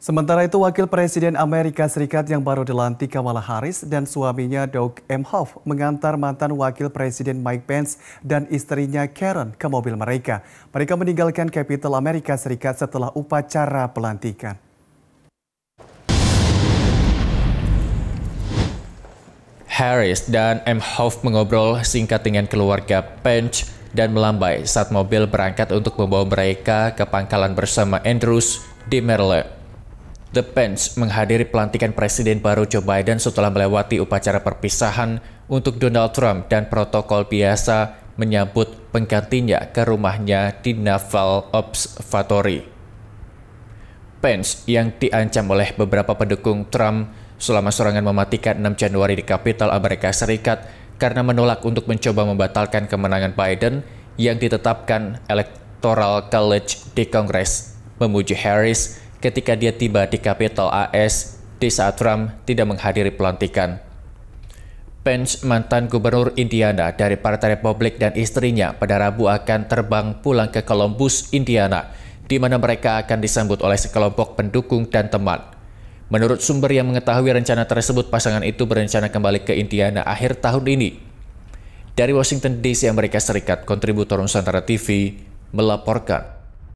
Sementara itu, Wakil Presiden Amerika Serikat yang baru dilantik Kamala Harris dan suaminya Doug M. Hoff mengantar mantan Wakil Presiden Mike Pence dan istrinya Karen ke mobil mereka. Mereka meninggalkan Capitol Amerika Serikat setelah upacara pelantikan. Harris dan M. Hoff mengobrol singkat dengan keluarga Pence dan melambai saat mobil berangkat untuk membawa mereka ke pangkalan bersama Andrews di Maryland. The Pence menghadiri pelantikan Presiden baru Joe Biden setelah melewati upacara perpisahan untuk Donald Trump dan protokol biasa menyambut penggantinya ke rumahnya di Naval Observatory. Pence yang diancam oleh beberapa pendukung Trump selama serangan mematikan 6 Januari di Kapital Amerika Serikat karena menolak untuk mencoba membatalkan kemenangan Biden yang ditetapkan Electoral College di Kongres, memuji Harris ketika dia tiba di Capital AS di saat Trump tidak menghadiri pelantikan. Pence, mantan gubernur Indiana dari Partai Republik dan istrinya pada Rabu akan terbang pulang ke Columbus, Indiana, di mana mereka akan disambut oleh sekelompok pendukung dan teman. Menurut sumber yang mengetahui rencana tersebut, pasangan itu berencana kembali ke Indiana akhir tahun ini. Dari Washington DC, Amerika Serikat, kontributor Nusantara TV melaporkan.